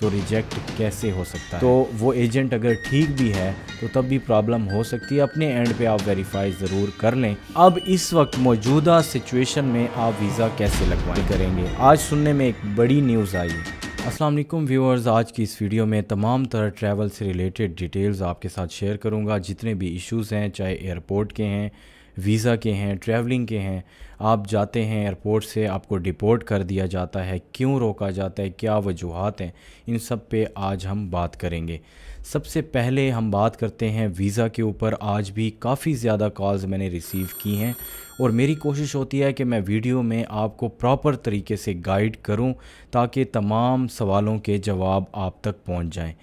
तो रिजेक्ट कैसे हो सकता तो है तो वो एजेंट अगर ठीक भी है तो तब भी प्रॉब्लम हो सकती है अपने एंड पे आप वेरीफाई ज़रूर कर लें अब इस वक्त मौजूदा सिचुएशन में आप वीज़ा कैसे लगवाए करेंगे आज सुनने में एक बड़ी न्यूज़ आई असलम व्यूअर्स आज की इस वीडियो में तमाम तरह ट्रैवल से रिलेटेड डिटेल्स आपके साथ शेयर करूंगा जितने भी इश्यूज़ हैं चाहे एयरपोर्ट के हैं वीज़ा के हैं ट्रैवलिंग के हैं आप जाते हैं एयरपोर्ट से आपको डिपोर्ट कर दिया जाता है क्यों रोका जाता है क्या वजूहत हैं इन सब पे आज हम बात करेंगे सबसे पहले हम बात करते हैं वीज़ा के ऊपर आज भी काफ़ी ज़्यादा कॉल्स मैंने रिसीव की हैं और मेरी कोशिश होती है कि मैं वीडियो में आपको प्रॉपर तरीके से गाइड करूं ताकि तमाम सवालों के जवाब आप तक पहुंच जाएं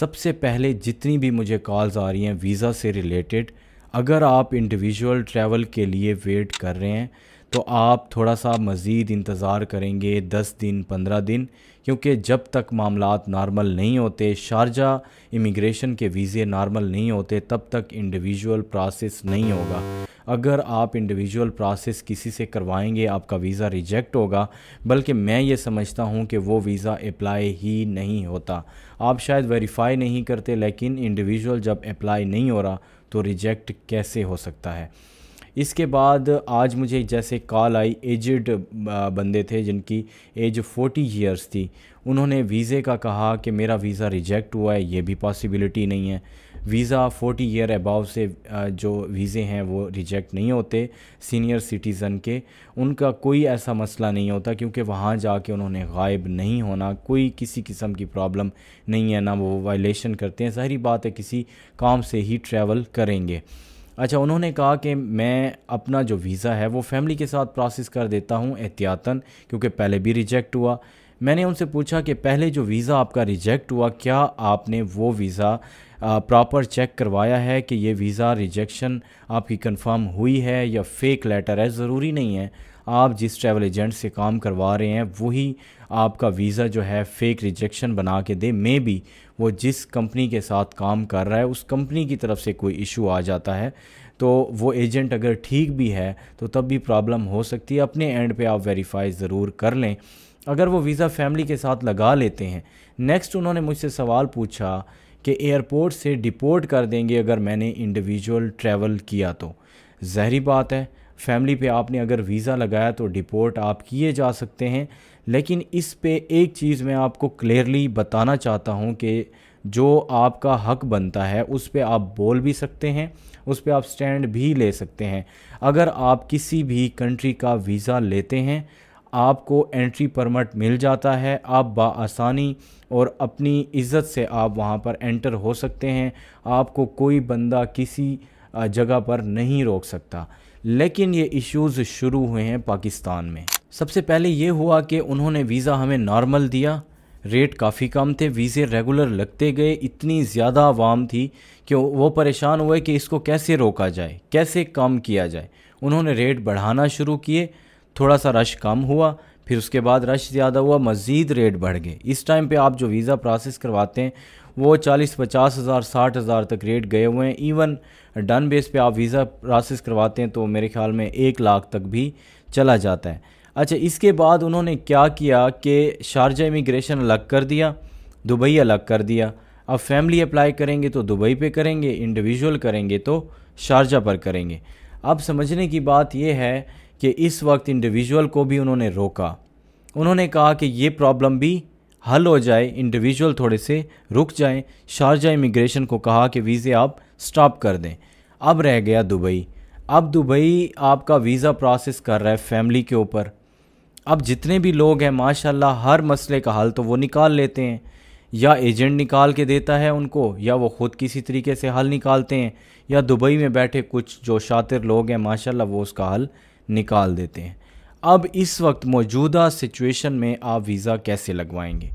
सबसे पहले जितनी भी मुझे कॉल्स आ रही हैं वीज़ा से रिलेटेड अगर आप इंडिविजुअल ट्रैवल के लिए वेट कर रहे हैं तो आप थोड़ा सा मज़ीद इंतज़ार करेंगे दस दिन पंद्रह दिन क्योंकि जब तक मामला नॉर्मल नहीं होते शारजा इमिग्रेशन के वीज़े नॉर्मल नहीं होते तब तक इंडिविजुअल प्रोसेस नहीं होगा अगर आप इंडिविजुअल प्रोसेस किसी से करवाएंगे आपका वीज़ा रिजेक्ट होगा बल्कि मैं ये समझता हूँ कि वो वीज़ा अप्लाई ही नहीं होता आप शायद वेरीफाई नहीं करते लेकिन इंडिविजुअल जब अप्लाई नहीं हो रहा तो रिजेक्ट कैसे हो सकता है इसके बाद आज मुझे जैसे कॉल आई एजड बंदे थे जिनकी एज 40 इयर्स थी उन्होंने वीज़े का कहा कि मेरा वीज़ा रिजेक्ट हुआ है ये भी पॉसिबिलिटी नहीं है वीज़ा 40 ईयर अबाव से जो वीज़े हैं वो रिजेक्ट नहीं होते सीनियर सिटीज़न के उनका कोई ऐसा मसला नहीं होता क्योंकि वहाँ जाके उन्होंने गायब नहीं होना कोई किसी किस्म की प्रॉब्लम नहीं है ना वो वायलेशन करते हैं सारी बात है किसी काम से ही ट्रैवल करेंगे अच्छा उन्होंने कहा कि मैं अपना जो वीज़ा है वो फैमिली के साथ प्रोसेस कर देता हूँ एहतियातन क्योंकि पहले भी रिजेक्ट हुआ मैंने उनसे पूछा कि पहले जो वीज़ा आपका रिजेक्ट हुआ क्या आपने वो वीज़ा प्रॉपर चेक करवाया है कि ये वीज़ा रिजेक्शन आपकी कंफर्म हुई है या फेक लेटर है ज़रूरी नहीं है आप जिस ट्रैवल एजेंट से काम करवा रहे हैं वही आपका वीज़ा जो है फेक रिजेक्शन बना के दे मे बी वो जिस कंपनी के साथ काम कर रहा है उस कंपनी की तरफ से कोई इशू आ जाता है तो वो एजेंट अगर ठीक भी है तो तब भी प्रॉब्लम हो सकती है अपने एंड पे आप वेरीफाई ज़रूर कर लें अगर वो वीज़ा फैमिली के साथ लगा लेते हैं नेक्स्ट उन्होंने मुझसे सवाल पूछा कि एयरपोर्ट से डिपोर्ट कर देंगे अगर मैंने इंडिविजुअल ट्रैवल किया तो जहरी बात है फैमिली पे आपने अगर वीज़ा लगाया तो डिपोर्ट आप किए जा सकते हैं लेकिन इस पे एक चीज़ मैं आपको क्लियरली बताना चाहता हूँ कि जो आपका हक बनता है उस पर आप बोल भी सकते हैं उस पर आप स्टैंड भी ले सकते हैं अगर आप किसी भी कंट्री का वीज़ा लेते हैं आपको एंट्री परमिट मिल जाता है आप बासानी और अपनी इज़्ज़त से आप वहाँ पर एंटर हो सकते हैं आपको कोई बंदा किसी जगह पर नहीं रोक सकता लेकिन ये इश्यूज़ शुरू हुए हैं पाकिस्तान में सबसे पहले ये हुआ कि उन्होंने वीज़ा हमें नॉर्मल दिया रेट काफ़ी कम थे वीज़े रेगुलर लगते गए इतनी ज़्यादा आवाम थी कि वो परेशान हुए कि इसको कैसे रोका जाए कैसे कम किया जाए उन्होंने रेट बढ़ाना शुरू किए थोड़ा सा रश कम हुआ फिर उसके बाद रश ज़्यादा हुआ मज़ीद रेट बढ़ गए इस टाइम पे आप जो वीज़ा प्रोसेस करवाते हैं वो चालीस पचास हज़ार साठ हज़ार तक रेट गए हुए हैं इवन डन बेस पे आप वीज़ा प्रोसेस करवाते हैं तो मेरे ख्याल में एक लाख तक भी चला जाता है अच्छा इसके बाद उन्होंने क्या किया कि शारजा इमिग्रेशन अलग कर दिया दुबई अलग कर दिया अब फैमिली अप्लाई करेंगे तो दुबई पे करेंगे इंडिविजुअल करेंगे तो शारजा पर करेंगे अब समझने की बात यह है कि इस वक्त इंडिविजुअल को भी उन्होंने रोका उन्होंने कहा कि ये प्रॉब्लम भी हल हो जाए इंडिविजुअल थोड़े से रुक जाए शारजा इमिग्रेशन को कहा कि वीज़े आप स्टॉप कर दें अब रह गया दुबई अब दुबई आपका वीज़ा प्रोसेस कर रहा है फैमिली के ऊपर अब जितने भी लोग हैं माशाल्लाह हर मसले का हल तो वो निकाल लेते हैं या एजेंट निकाल के देता है उनको या वो ख़ुद किसी तरीके से हल निकालते हैं या दुबई में बैठे कुछ जो शातिर लोग हैं माशाल्लाह वो उसका हल निकाल देते हैं अब इस वक्त मौजूदा सिचुएशन में आप वीज़ा कैसे लगवाएंगे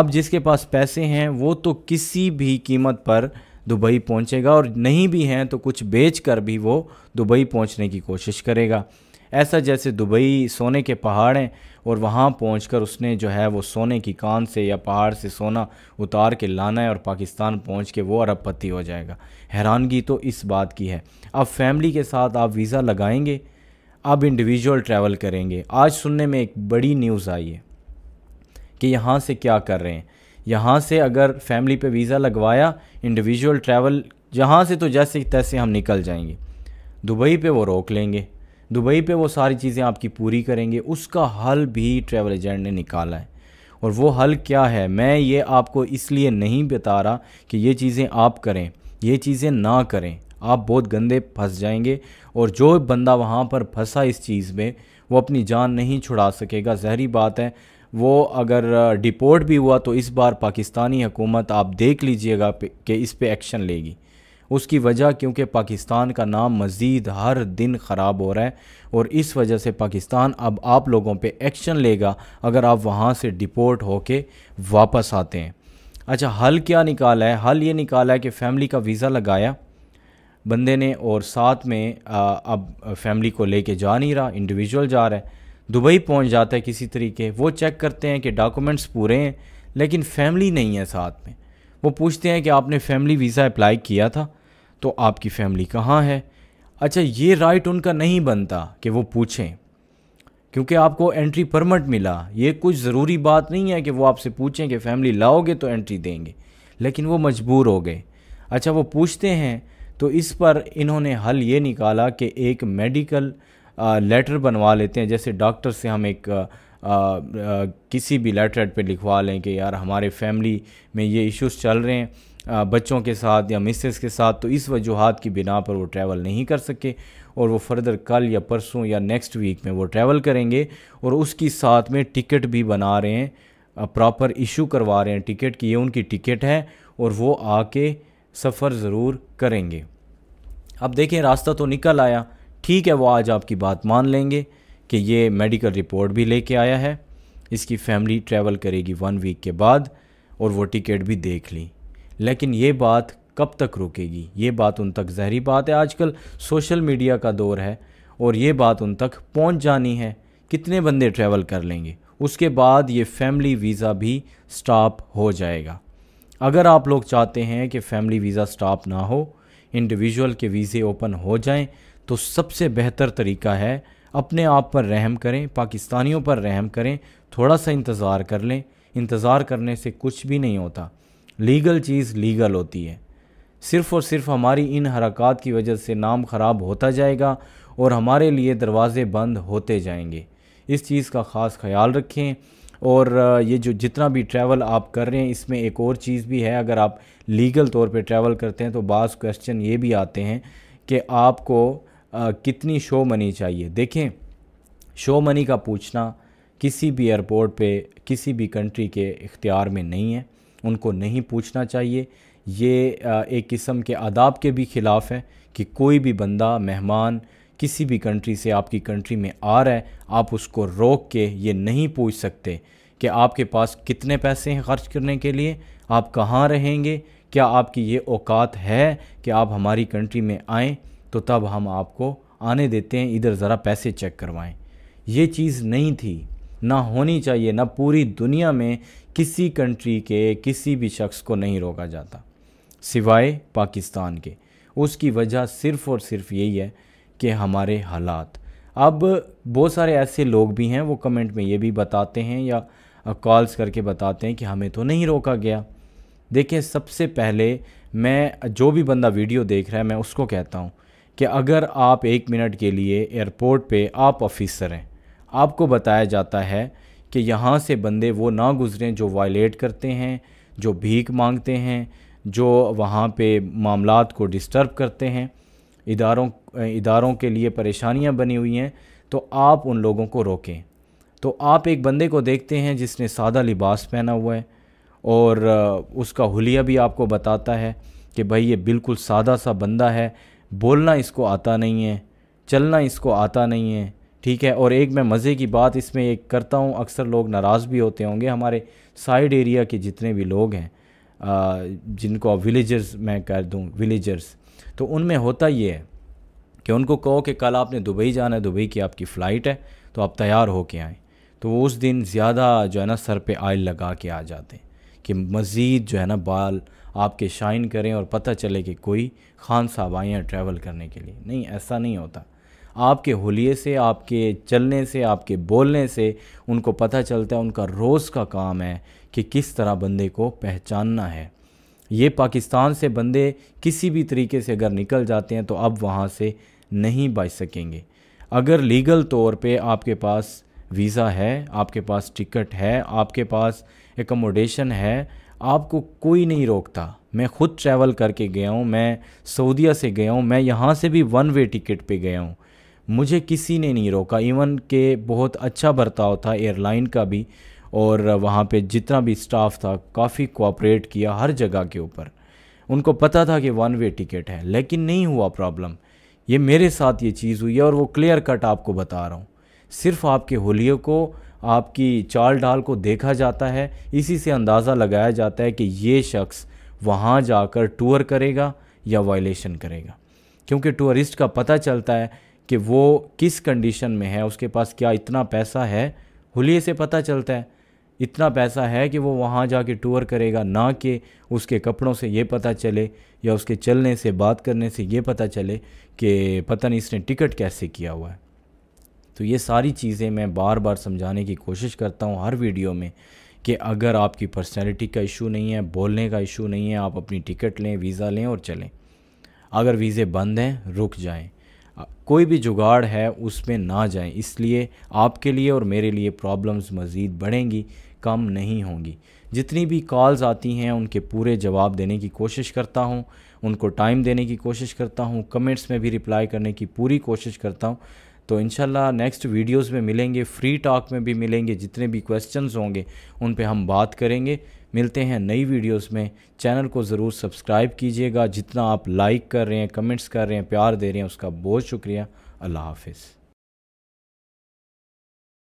अब जिसके पास पैसे हैं वो तो किसी भी कीमत पर दुबई पहुंचेगा और नहीं भी हैं तो कुछ बेच कर भी वो दुबई पहुंचने की कोशिश करेगा ऐसा जैसे दुबई सोने के पहाड़ हैं और वहाँ पहुँच उसने जो है वो सोने की कान से या पहाड़ से सोना उतार के लाना है और पाकिस्तान पहुँच के वो अरबपति हो जाएगा हैरानगी तो इस बात की है अब फैमिली के साथ आप वीज़ा लगाएंगे अब इंडिविजुअल ट्रैवल करेंगे आज सुनने में एक बड़ी न्यूज़ आई है कि यहाँ से क्या कर रहे हैं यहाँ से अगर फैमिली पे वीज़ा लगवाया इंडिविजुअल ट्रैवल जहाँ से तो जैसे तैसे हम निकल जाएंगे दुबई पे वो रोक लेंगे दुबई पे वो सारी चीज़ें आपकी पूरी करेंगे उसका हल भी ट्रैवल एजेंट ने निकाला है और वो हल क्या है मैं ये आपको इसलिए नहीं बता रहा कि ये चीज़ें आप करें ये चीज़ें ना करें आप बहुत गंदे फंस जाएंगे और जो बंदा वहाँ पर फंसा इस चीज़ में वो अपनी जान नहीं छुड़ा सकेगा जहरी बात है वो अगर डिपोर्ट भी हुआ तो इस बार पाकिस्तानी हुकूमत आप देख लीजिएगा कि इस पर एक्शन लेगी उसकी वजह क्योंकि पाकिस्तान का नाम मज़ीद हर दिन ख़राब हो रहा है और इस वजह से पाकिस्तान अब आप लोगों पे एक्शन लेगा अगर आप वहाँ से डिपोर्ट होके वापस आते हैं अच्छा हल क्या निकाला है हल ये निकाला है कि फ़ैमिली का वीज़ा लगाया बंदे ने और साथ में आ, अब फैमिली को लेके जा नहीं रहा इंडिविजुअल जा रहा है दुबई पहुंच जाता है किसी तरीके वो चेक करते हैं कि डॉक्यूमेंट्स पूरे हैं लेकिन फैमिली नहीं है साथ में वो पूछते हैं कि आपने फैमिली वीज़ा अप्लाई किया था तो आपकी फैमिली कहाँ है अच्छा ये राइट उनका नहीं बनता कि वो पूछें क्योंकि आपको एंट्री परमिट मिला ये कुछ ज़रूरी बात नहीं है कि वो आपसे पूछें कि फैमिली लाओगे तो एंट्री देंगे लेकिन वो मजबूर हो गए अच्छा वो पूछते हैं तो इस पर इन्होंने हल ये निकाला कि एक मेडिकल लेटर बनवा लेते हैं जैसे डॉक्टर से हम एक आ, आ, किसी भी लेटर पे लिखवा लें कि यार हमारे फैमिली में ये इश्यूज चल रहे हैं आ, बच्चों के साथ या मिसेस के साथ तो इस वजूहत की बिना पर वो ट्रैवल नहीं कर सके और वो फर्दर कल या परसों या नेक्स्ट वीक में वो ट्रैवल करेंगे और उसकी साथ में टिकट भी बना रहे हैं प्रॉपर इशू करवा रहे हैं टिकट की ये उनकी टिकट है और वो आके सफ़र ज़रूर करेंगे अब देखें रास्ता तो निकल आया ठीक है वो आज आपकी बात मान लेंगे कि ये मेडिकल रिपोर्ट भी लेके आया है इसकी फैमिली ट्रैवल करेगी वन वीक के बाद और वो टिकट भी देख ली लेकिन ये बात कब तक रुकेगी ये बात उन तक जहरी बात है आजकल सोशल मीडिया का दौर है और ये बात उन तक पहुंच जानी है कितने बंदे ट्रैवल कर लेंगे उसके बाद ये फैमिली वीज़ा भी स्टॉप हो जाएगा अगर आप लोग चाहते हैं कि फैमिली वीज़ा स्टॉप ना हो इंडिविजुअल के वीज़े ओपन हो जाएं तो सबसे बेहतर तरीका है अपने आप पर रहम करें पाकिस्तानियों पर रहम करें थोड़ा सा इंतज़ार कर लें इंतज़ार करने से कुछ भी नहीं होता लीगल चीज़ लीगल होती है सिर्फ़ और सिर्फ हमारी इन हरकत की वजह से नाम ख़राब होता जाएगा और हमारे लिए दरवाज़े बंद होते जाएंगे इस चीज़ का ख़ास ख्याल रखें और ये जो जितना भी ट्रैवल आप कर रहे हैं इसमें एक और चीज़ भी है अगर आप लीगल तौर पे ट्रैवल करते हैं तो बाज़ क्वेश्चन ये भी आते हैं कि आपको आ, कितनी शो मनी चाहिए देखें शो मनी का पूछना किसी भी एयरपोर्ट पे किसी भी कंट्री के इख्तियार में नहीं है उनको नहीं पूछना चाहिए ये एक किस्म के आदाब के भी ख़िलाफ़ है कि कोई भी बंदा मेहमान किसी भी कंट्री से आपकी कंट्री में आ रहा है आप उसको रोक के ये नहीं पूछ सकते कि आपके पास कितने पैसे हैं खर्च करने के लिए आप कहाँ रहेंगे क्या आपकी ये औकात है कि आप हमारी कंट्री में आएँ तो तब हम आपको आने देते हैं इधर ज़रा पैसे चेक करवाएं ये चीज़ नहीं थी ना होनी चाहिए ना पूरी दुनिया में किसी कंट्री के किसी भी शख्स को नहीं रोका जाता सिवाय पाकिस्तान के उसकी वजह सिर्फ़ और सिर्फ यही है के हमारे हालात अब बहुत सारे ऐसे लोग भी हैं वो कमेंट में ये भी बताते हैं या कॉल्स करके बताते हैं कि हमें तो नहीं रोका गया देखिए सबसे पहले मैं जो भी बंदा वीडियो देख रहा है मैं उसको कहता हूँ कि अगर आप एक मिनट के लिए एयरपोर्ट पे आप ऑफिसर हैं आपको बताया जाता है कि यहाँ से बंदे वो ना गुज़रें जो वायलेट करते हैं जो भीख मांगते हैं जो वहाँ पे मामलात को डिस्टर्ब करते हैं इदारों इदारों के लिए परेशानियां बनी हुई हैं तो आप उन लोगों को रोकें तो आप एक बंदे को देखते हैं जिसने सादा लिबास पहना हुआ है और उसका हुलिया भी आपको बताता है कि भाई ये बिल्कुल सादा सा बंदा है बोलना इसको आता नहीं है चलना इसको आता नहीं है ठीक है और एक मैं मज़े की बात इसमें एक करता हूँ अक्सर लोग नाराज़ भी होते होंगे हमारे साइड एरिया के जितने भी लोग हैं जिनको विलेजर्स मैं कह दूँ विलेजर्स तो उनमें होता ये है कि उनको कहो कि कल आपने दुबई जाना है दुबई की आपकी फ़्लाइट है तो आप तैयार हो के आएँ तो वो उस दिन ज़्यादा जो है ना सर पे आयल लगा के आ जाते हैं कि मज़ीद जो है ना बाल आपके शाइन करें और पता चले कि कोई खान साहब आए हैं ट्रैवल करने के लिए नहीं ऐसा नहीं होता आपके होलिए से आपके चलने से आपके बोलने से उनको पता चलता है उनका रोज़ का काम है कि किस तरह बंदे को पहचानना है ये पाकिस्तान से बंदे किसी भी तरीके से अगर निकल जाते हैं तो अब वहाँ से नहीं बच सकेंगे अगर लीगल तौर पे आपके पास वीज़ा है आपके पास टिकट है आपके पास एकोमोडेशन है आपको कोई नहीं रोकता मैं खुद ट्रैवल करके गया हूँ मैं सऊदीया से गया हूँ मैं यहाँ से भी वन वे टिकट पे गया हूँ मुझे किसी ने नहीं रोका इवन के बहुत अच्छा बर्ताव था एयरलाइन का भी और वहाँ पे जितना भी स्टाफ था काफ़ी कोऑपरेट किया हर जगह के ऊपर उनको पता था कि वन वे टिकट है लेकिन नहीं हुआ प्रॉब्लम ये मेरे साथ ये चीज़ हुई है और वो क्लियर कट आपको बता रहा हूँ सिर्फ आपके होलियों को आपकी चाल ढाल को देखा जाता है इसी से अंदाज़ा लगाया जाता है कि ये शख्स वहाँ जाकर टूर करेगा या वायलेशन करेगा क्योंकि टूरिस्ट का पता चलता है कि वो किस कंडीशन में है उसके पास क्या इतना पैसा है होलिये से पता चलता है इतना पैसा है कि वो वहाँ के टूर करेगा ना कि उसके कपड़ों से ये पता चले या उसके चलने से बात करने से ये पता चले कि पता नहीं इसने टिकट कैसे किया हुआ है तो ये सारी चीज़ें मैं बार बार समझाने की कोशिश करता हूँ हर वीडियो में कि अगर आपकी पर्सनैलिटी का इशू नहीं है बोलने का इशू नहीं है आप अपनी टिकट लें वीज़ा लें और चलें अगर वीज़े बंद हैं रुक जाएं कोई भी जुगाड़ है उसमें ना जाएं इसलिए आपके लिए और मेरे लिए प्रॉब्लम्स मज़ीद बढ़ेंगी कम नहीं होंगी जितनी भी कॉल्स आती हैं उनके पूरे जवाब देने की कोशिश करता हूँ उनको टाइम देने की कोशिश करता हूँ कमेंट्स में भी रिप्लाई करने की पूरी कोशिश करता हूँ तो इन नेक्स्ट वीडियोस में मिलेंगे फ्री टॉक में भी मिलेंगे जितने भी क्वेश्चंस होंगे उन पे हम बात करेंगे मिलते हैं नई वीडियोस में चैनल को ज़रूर सब्सक्राइब कीजिएगा जितना आप लाइक कर रहे हैं कमेंट्स कर रहे हैं प्यार दे रहे हैं उसका बहुत शुक्रिया अल्लाह हाफिज़